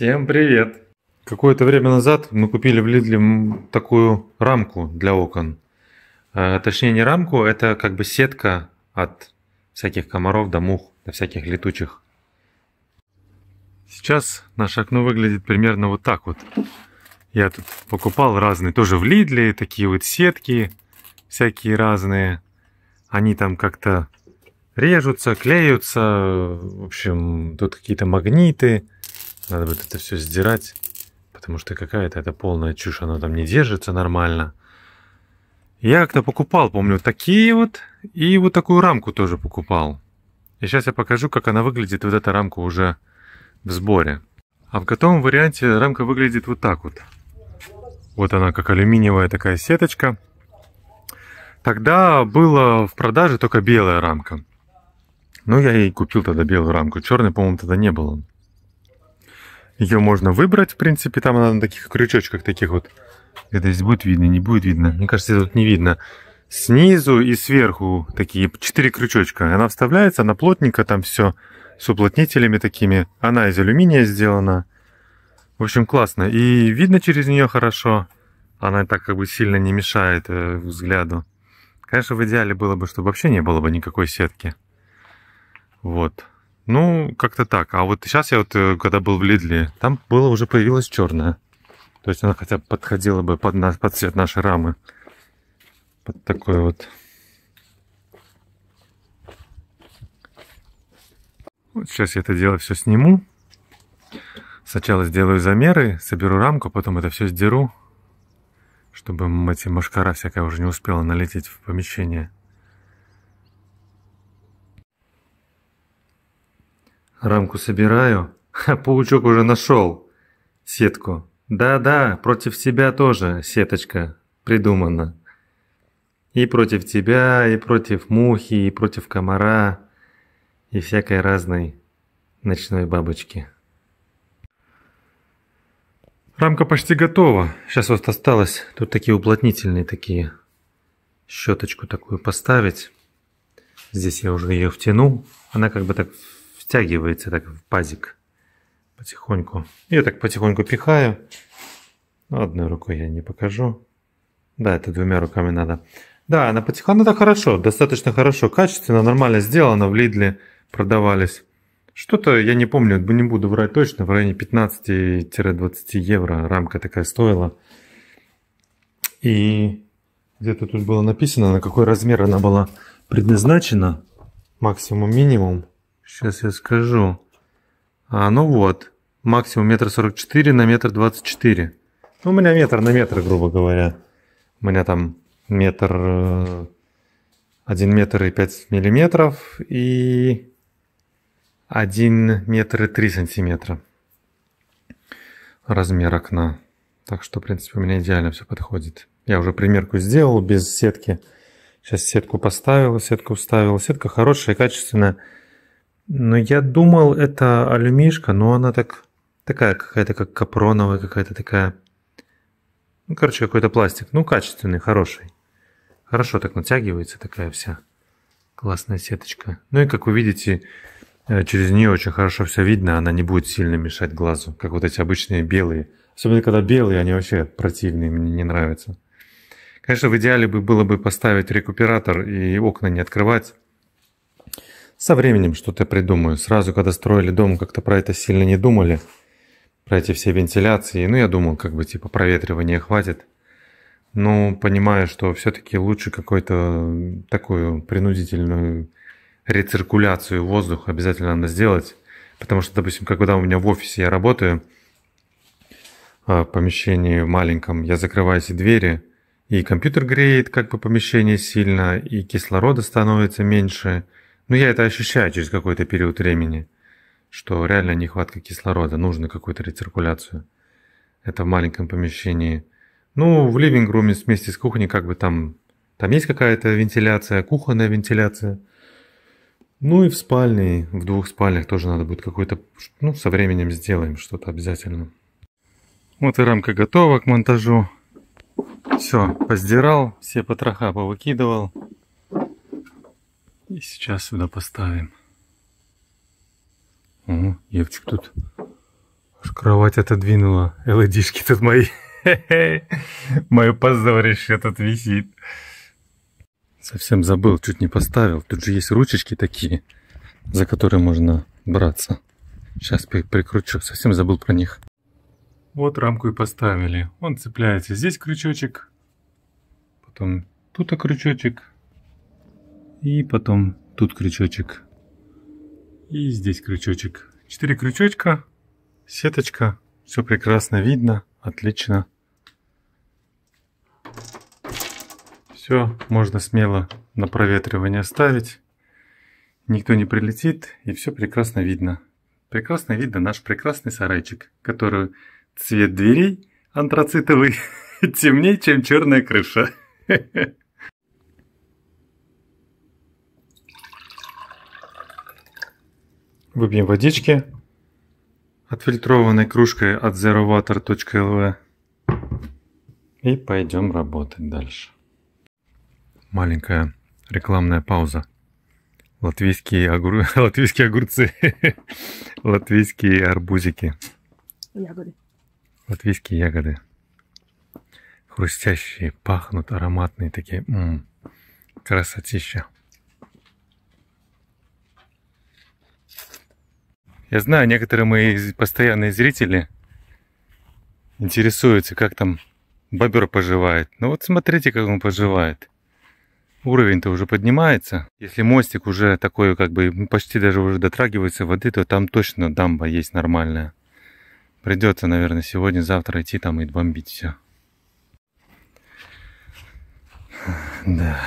Всем привет! Какое-то время назад мы купили в Лидле такую рамку для окон. Э, точнее, не рамку, это как бы сетка от всяких комаров до мух, до всяких летучих. Сейчас наше окно выглядит примерно вот так вот. Я тут покупал разные, тоже в Лидле, такие вот сетки всякие разные. Они там как-то режутся, клеются, в общем, тут какие-то магниты. Надо будет это все сдирать, потому что какая-то это полная чушь, она там не держится нормально. Я как-то покупал, помню, такие вот, и вот такую рамку тоже покупал. И сейчас я покажу, как она выглядит, вот эта рамка уже в сборе. А в готовом варианте рамка выглядит вот так вот. Вот она как алюминиевая такая сеточка. Тогда была в продаже только белая рамка. Ну, я и купил тогда белую рамку. Черной, по-моему, тогда не было. Ее можно выбрать, в принципе, там она на таких крючочках таких вот. Это здесь будет видно, не будет видно. Мне кажется, тут не видно. Снизу и сверху такие четыре крючочка. Она вставляется, она плотненько, там все с уплотнителями такими. Она из алюминия сделана. В общем, классно. И видно через нее хорошо. Она так как бы сильно не мешает э, взгляду. Конечно, в идеале было бы, чтобы вообще не было бы никакой сетки. Вот. Ну, как-то так. А вот сейчас я вот, э, когда был в Лидле, там было уже появилась черная. То есть она хотя бы подходила бы под, наш, под цвет нашей рамы. Под такой вот. Вот сейчас я это дело все сниму. Сначала сделаю замеры, соберу рамку, потом это все сдеру, чтобы эти машкара всякая уже не успела налететь в помещение. Рамку собираю, а паучок уже нашел. Сетку. Да-да, против себя тоже сеточка придумана. И против тебя, и против мухи, и против комара, и всякой разной ночной бабочки. Рамка почти готова. Сейчас вот осталось. Тут такие уплотнительные такие. Щеточку такую поставить. Здесь я уже ее втянул. Она как бы так стягивается так в пазик потихоньку. Я так потихоньку пихаю. Ну, одной рукой я не покажу. Да, это двумя руками надо. Да, она потихоньку, она так хорошо, достаточно хорошо, качественно, нормально сделано, в Лидле продавались. Что-то, я не помню, не буду врать точно, в районе 15-20 евро рамка такая стоила. И где-то тут было написано, на какой размер она была предназначена, максимум-минимум. Сейчас я скажу. А, ну вот, максимум метр сорок четыре на метр двадцать четыре. Ну, у меня метр на метр, грубо говоря. У меня там метр... Э, один метр и пять миллиметров и один метр и три сантиметра размер окна. Так что, в принципе, у меня идеально все подходит. Я уже примерку сделал без сетки. Сейчас сетку поставил, сетку вставил. Сетка хорошая, качественная. Ну, я думал, это алюмишка, но она так такая какая-то, как капроновая, какая-то такая. Ну, короче, какой-то пластик. Ну, качественный, хороший. Хорошо так натягивается такая вся классная сеточка. Ну и, как вы видите, э, через нее очень хорошо все видно, она не будет сильно мешать глазу, как вот эти обычные белые. Особенно, когда белые, они вообще противные, мне не нравятся. Конечно, в идеале бы было бы поставить рекуператор и окна не открывать, со временем что-то придумаю. Сразу, когда строили дом, как-то про это сильно не думали. Про эти все вентиляции. Ну, я думал, как бы, типа, проветривания хватит. Но понимаю, что все-таки лучше какую-то такую принудительную рециркуляцию воздуха обязательно надо сделать. Потому что, допустим, когда у меня в офисе я работаю, а, в помещении маленьком, я закрываю все двери, и компьютер греет как бы помещение сильно, и кислорода становится меньше – ну я это ощущаю через какой-то период времени, что реально нехватка кислорода, нужно какую-то рециркуляцию. Это в маленьком помещении. Ну, в ливинг-руме вместе с кухней как бы там... Там есть какая-то вентиляция, кухонная вентиляция. Ну и в спальне, в двух спальнях тоже надо будет какой-то... Ну, со временем сделаем что-то обязательно. Вот и рамка готова к монтажу. Все, поздирал, все потроха повыкидывал. И сейчас сюда поставим. О, Евтик тут аж кровать отодвинула. LED-шки тут мои. Мое позорище тут висит. Совсем забыл, чуть не поставил. Тут же есть ручечки такие, за которые можно браться. Сейчас прикручу, совсем забыл про них. Вот рамку и поставили. Он цепляется. Здесь крючочек, потом тут крючочек, и потом тут крючочек. И здесь крючочек. Четыре крючочка, сеточка. Все прекрасно видно, отлично. Все, можно смело на проветривание ставить. Никто не прилетит, и все прекрасно видно. Прекрасно видно наш прекрасный сарайчик, который цвет дверей антрацитовый темнее, чем черная крыша. Выпьем водички, отфильтрованной кружкой от zerowater.lv и пойдем работать дальше. Маленькая рекламная пауза. Латвийские, огур... латвийские огурцы, латвийские арбузики. Ягоды. Латвийские ягоды. Хрустящие, пахнут, ароматные такие. М-м. Красотища. Я знаю, некоторые мои постоянные зрители интересуются, как там бобер поживает. Ну вот смотрите, как он поживает. Уровень-то уже поднимается. Если мостик уже такой, как бы почти даже уже дотрагивается воды, то там точно дамба есть нормальная. Придется, наверное, сегодня-завтра идти там и бомбить все. Да,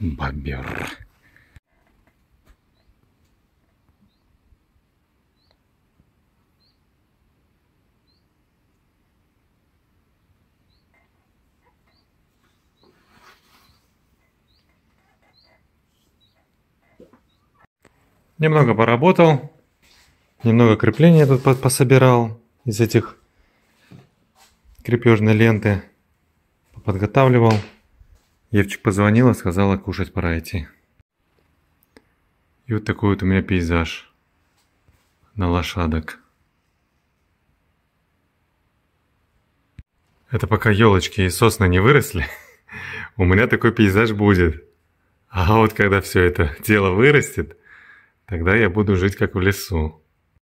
бобер. Немного поработал, немного крепления тут пособирал из этих крепежной ленты, подготавливал. Евчик позвонила, сказала, кушать пора идти. И вот такой вот у меня пейзаж на лошадок. Это пока елочки и сосны не выросли, у меня такой пейзаж будет. А вот когда все это дело вырастет, Тогда я буду жить как в лесу.